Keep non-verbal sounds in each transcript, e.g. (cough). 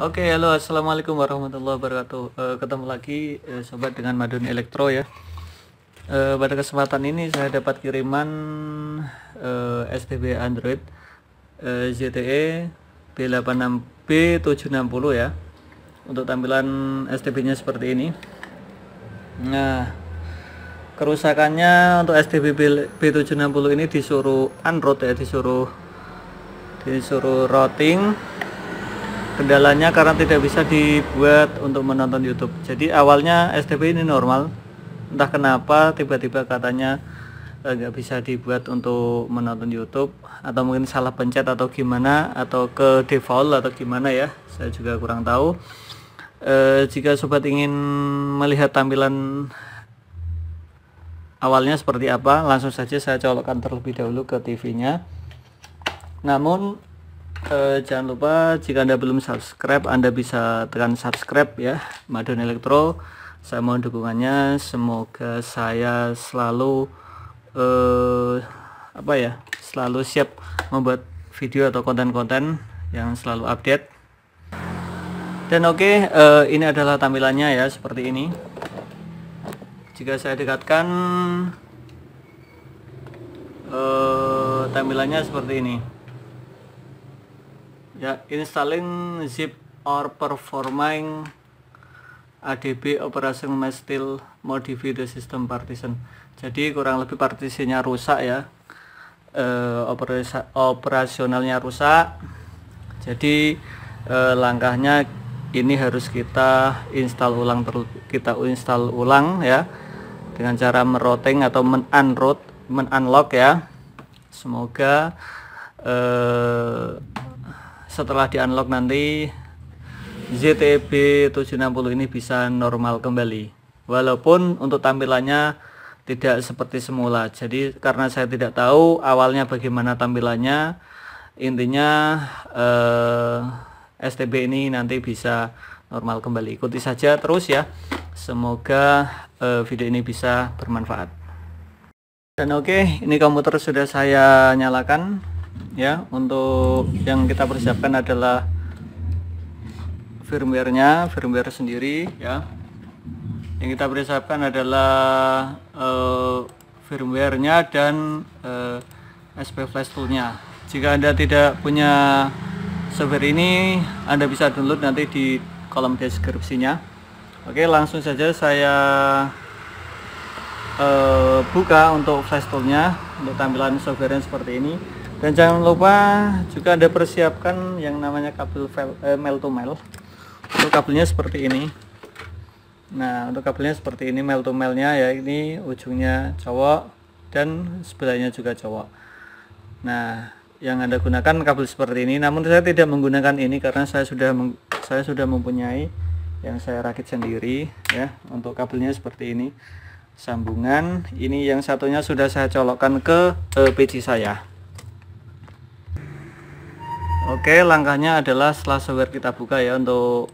Oke, okay, halo, assalamualaikum warahmatullahi wabarakatuh. Uh, ketemu lagi uh, sobat dengan Madun Elektro ya. Uh, pada kesempatan ini saya dapat kiriman uh, SPB Android uh, ZTE B86B760 ya. Untuk tampilan STB-nya seperti ini. Nah, kerusakannya untuk STB B760 ini disuruh unroot ya, disuruh disuruh routing kendalanya karena tidak bisa dibuat untuk menonton YouTube jadi awalnya STP ini normal entah kenapa tiba-tiba katanya e, nggak eh, bisa dibuat untuk menonton YouTube atau mungkin salah pencet atau gimana atau ke default atau gimana ya saya juga kurang tahu eh, jika sobat ingin melihat tampilan awalnya seperti apa langsung saja saya colokkan terlebih dahulu ke TV-nya namun uh, jangan lupa jika anda belum subscribe anda bisa tekan subscribe ya Madon Elektro saya mohon dukungannya semoga saya selalu uh, apa ya selalu siap membuat video atau konten-konten yang selalu update dan oke okay, uh, eh, ini adalah tampilannya ya seperti ini jika saya dekatkan uh, tampilannya seperti ini ya installing zip or performing ADB operation mestil still modify the system partition jadi kurang lebih partisinya rusak ya e, eh, operasi, operasionalnya rusak jadi e, langkahnya ini harus kita install ulang kita install ulang ya dengan cara meroting atau men unroot men, -unlock ya semoga eh, setelah di unlock nanti ZTB 760 ini bisa normal kembali walaupun untuk tampilannya tidak seperti semula jadi karena saya tidak tahu awalnya bagaimana tampilannya intinya eh, STB ini nanti bisa normal kembali ikuti saja terus ya semoga eh, video ini bisa bermanfaat dan oke okay, ini komputer sudah saya nyalakan ya untuk yang kita persiapkan adalah firmware firmware sendiri ya yang kita persiapkan adalah uh, firmware-nya dan uh, eh, SP Flash Tool-nya jika anda tidak punya software ini anda bisa download nanti di kolom deskripsinya oke langsung saja saya uh, buka untuk flash toolnya untuk tampilan softwarenya seperti ini dan jangan lupa juga anda persiapkan yang namanya kabel eh, mel to mel untuk kabelnya seperti ini nah untuk kabelnya seperti ini mel to melnya ya ini ujungnya cowok dan sebelahnya juga cowok nah yang anda gunakan kabel seperti ini namun saya tidak menggunakan ini karena saya sudah saya sudah mempunyai yang saya rakit sendiri ya untuk kabelnya seperti ini sambungan ini yang satunya sudah saya colokkan ke eh, PC saya Oke, langkahnya adalah setelah software kita buka ya untuk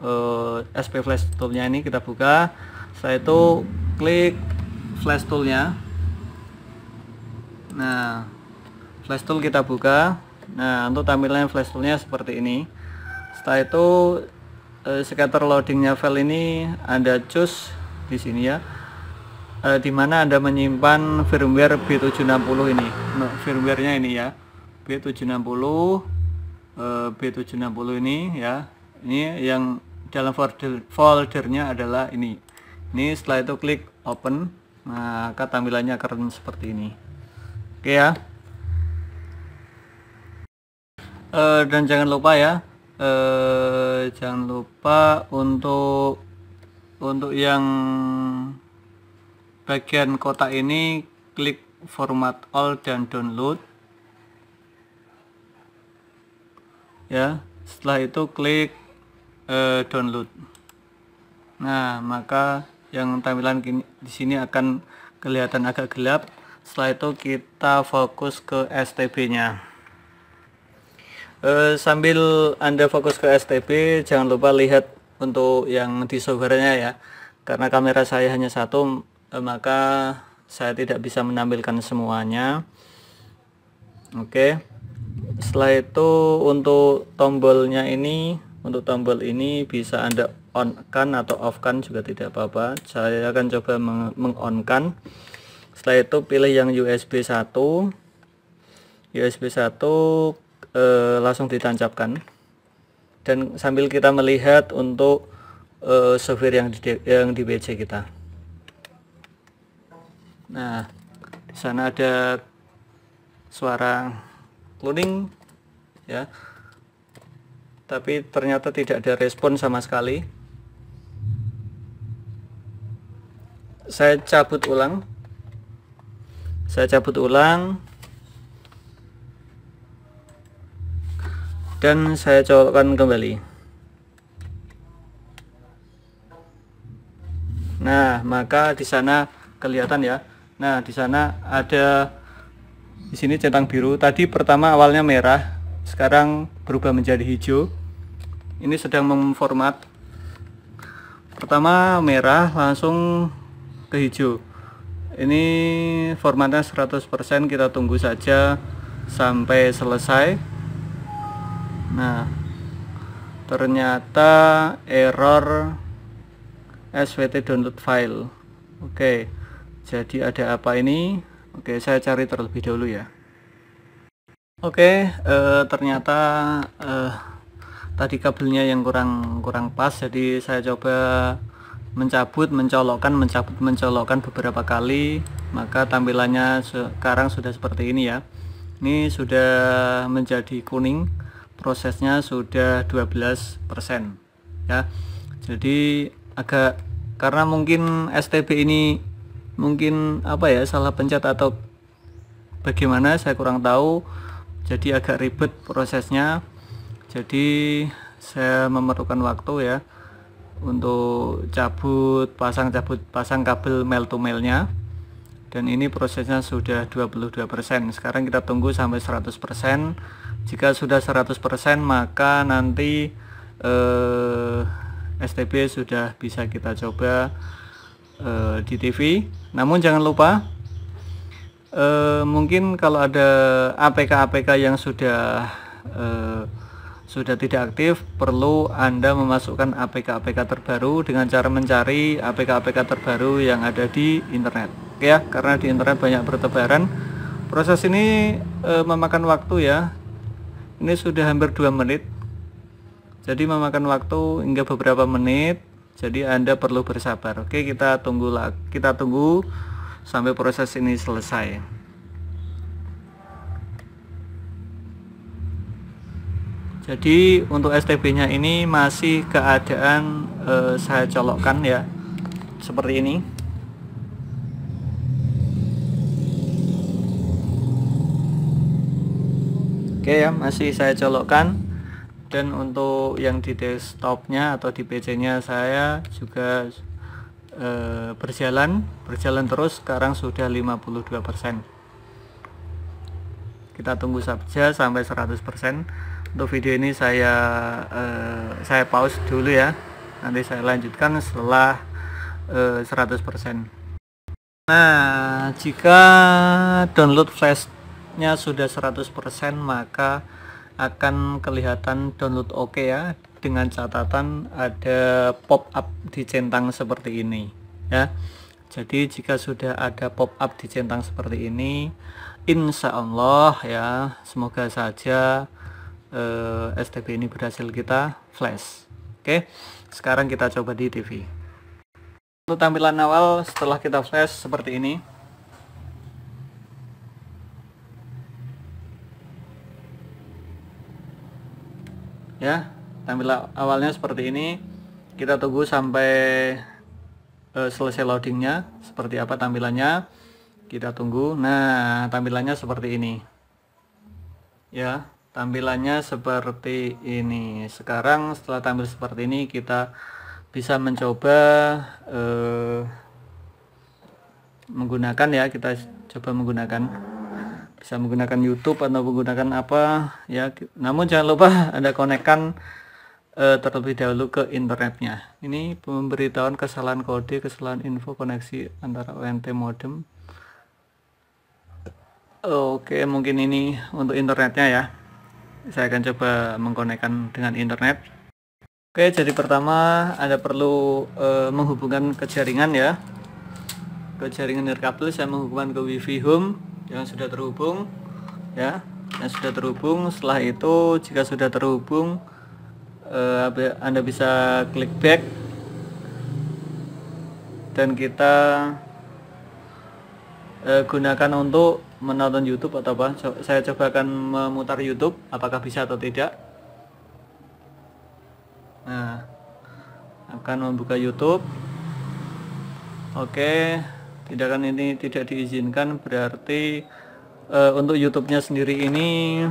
uh, eh, SP Flash Toolnya ini kita buka. Setelah itu klik Flash Toolnya. Nah, Flash Tool kita buka. Nah, untuk tampilan Flash Toolnya seperti ini. Setelah itu uh, scatter loadingnya file ini Anda choose di sini ya. Uh, di mana Anda menyimpan firmware B760 ini. No, nah, firmware ini ya. B760 Eh, B760 ini ya ini yang dalam folder foldernya adalah ini ini setelah itu klik open maka tampilannya akan seperti ini oke ya e, dan jangan lupa ya e, jangan lupa untuk untuk yang bagian kotak ini klik format all dan download ya setelah itu klik eh, download nah maka yang tampilan di sini akan kelihatan agak gelap setelah itu kita fokus ke STB nya eh, sambil anda fokus ke STB jangan lupa lihat untuk yang di softwarenya ya karena kamera saya hanya satu eh, maka saya tidak bisa menampilkan semuanya oke okay setelah itu untuk tombolnya ini untuk tombol ini bisa anda on kan atau off kan juga tidak apa-apa saya akan coba meng-on kan setelah itu pilih yang USB 1 USB 1 eh, langsung ditancapkan dan sambil kita melihat untuk eh, software yang di, yang di PC kita nah di sana ada suara loading ya tapi ternyata tidak ada respon sama sekali saya cabut ulang saya cabut ulang dan saya colokkan kembali nah maka di sana kelihatan ya nah di sana ada di sini centang biru. Tadi pertama awalnya merah, sekarang berubah menjadi hijau. Ini sedang memformat. Pertama merah langsung ke hijau. Ini formatnya 100% kita tunggu saja sampai selesai. Nah, ternyata error Svt download file. Oke. Jadi ada apa ini? Oke, saya cari terlebih dahulu ya. Oke, eh, ternyata eh, tadi kabelnya yang kurang kurang pas, jadi saya coba mencabut, mencolokkan, mencabut, mencolokkan beberapa kali, maka tampilannya sekarang sudah seperti ini ya. Ini sudah menjadi kuning, prosesnya sudah 12% ya. Jadi agak karena mungkin STB ini mungkin apa ya salah pencet atau bagaimana saya kurang tahu jadi agak ribet prosesnya jadi saya memerlukan waktu ya untuk cabut pasang cabut pasang kabel mel to nya dan ini prosesnya sudah 22% sekarang kita tunggu sampai 100% jika sudah 100% maka nanti eh, STB sudah bisa kita coba e, di TV. Namun jangan lupa e, mungkin kalau ada APK-APK yang sudah e, sudah tidak aktif, perlu Anda memasukkan APK-APK terbaru dengan cara mencari APK-APK terbaru yang ada di internet. Ya, karena di internet banyak bertebaran. Proses ini e, memakan waktu ya. Ini sudah hampir 2 menit. Jadi memakan waktu hingga beberapa menit jadi Anda perlu bersabar. Oke, kita tunggu kita tunggu sampai proses ini selesai. Jadi untuk STB-nya ini masih keadaan eh, saya colokkan ya. Seperti ini. Oke ya, masih saya colokkan dan untuk yang di desktopnya atau di PC-nya saya juga e, berjalan berjalan terus sekarang sudah 52% kita tunggu saja sampai 100% untuk video ini saya e, saya pause dulu ya nanti saya lanjutkan setelah e, eh, 100% nah jika download flashnya sudah 100% maka akan kelihatan download oke okay ya dengan catatan ada pop-up di centang seperti ini ya jadi jika sudah ada pop-up di centang seperti ini insya Allah ya semoga saja eh, STB ini berhasil kita flash oke sekarang kita coba di TV untuk tampilan awal setelah kita flash seperti ini ya tampilan awalnya seperti ini kita tunggu sampai uh, selesai loadingnya seperti apa tampilannya kita tunggu nah tampilannya seperti ini ya tampilannya seperti ini sekarang setelah tampil seperti ini kita bisa mencoba uh, menggunakan ya kita coba menggunakan bisa menggunakan YouTube atau menggunakan apa ya namun jangan lupa (laughs) anda konekkan uh, terlebih dahulu ke internetnya ini pemberitahuan kesalahan kode kesalahan info koneksi antara ONT modem oke mungkin ini untuk internetnya ya saya akan coba mengkonekkan dengan internet oke jadi pertama anda perlu uh, menghubungkan ke jaringan ya ke jaringan nirkabel saya menghubungkan ke wifi home yang sudah terhubung ya yang sudah terhubung setelah itu jika sudah terhubung eh, Anda bisa klik back dan kita eh, gunakan untuk menonton YouTube atau apa Co saya coba akan memutar YouTube apakah bisa atau tidak nah akan membuka YouTube oke okay tindakan ini tidak diizinkan berarti uh, untuk YouTube-nya sendiri ini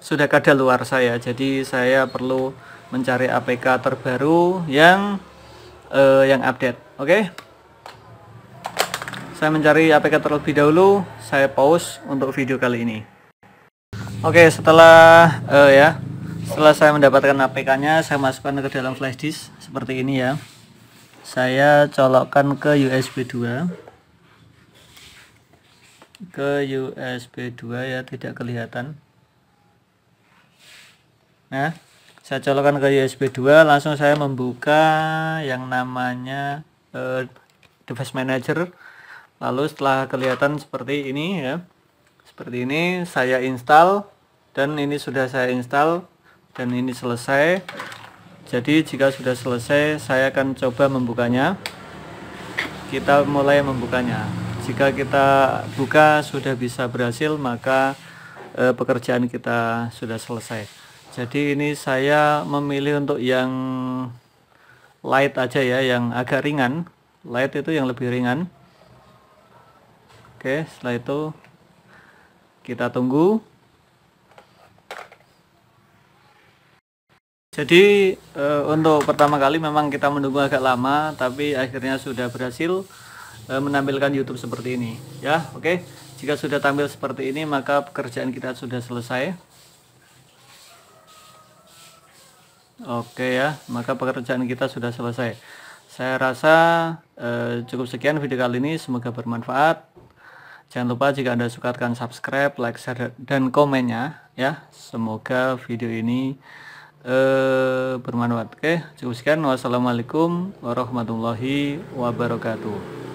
sudah kada luar saya jadi saya perlu mencari APK terbaru yang uh, yang update oke okay? saya mencari APK terlebih dahulu saya pause untuk video kali ini oke okay, setelah uh, ya setelah saya mendapatkan APK nya saya masukkan ke dalam flash disk seperti ini ya saya colokkan ke USB 2 ke USB 2 ya tidak kelihatan nah saya colokkan ke USB 2 langsung saya membuka yang namanya uh, device manager lalu setelah kelihatan seperti ini ya seperti ini saya install dan ini sudah saya install dan ini selesai jadi jika sudah selesai saya akan coba membukanya kita mulai membukanya jika kita buka sudah bisa berhasil maka e, pekerjaan kita sudah selesai jadi ini saya memilih untuk yang light aja ya yang agak ringan light itu yang lebih ringan oke setelah itu kita tunggu Jadi e, untuk pertama kali memang kita menunggu agak lama, tapi akhirnya sudah berhasil e, menampilkan YouTube seperti ini. Ya, oke. Okay? Jika sudah tampil seperti ini, maka pekerjaan kita sudah selesai. Oke okay, ya, maka pekerjaan kita sudah selesai. Saya rasa e, cukup sekian video kali ini. Semoga bermanfaat. Jangan lupa jika Anda suka tekan subscribe, like, share, dan komennya ya. Semoga video ini eh, bermanfaat. Oke, cukup sekian. Wassalamualaikum warahmatullahi wabarakatuh.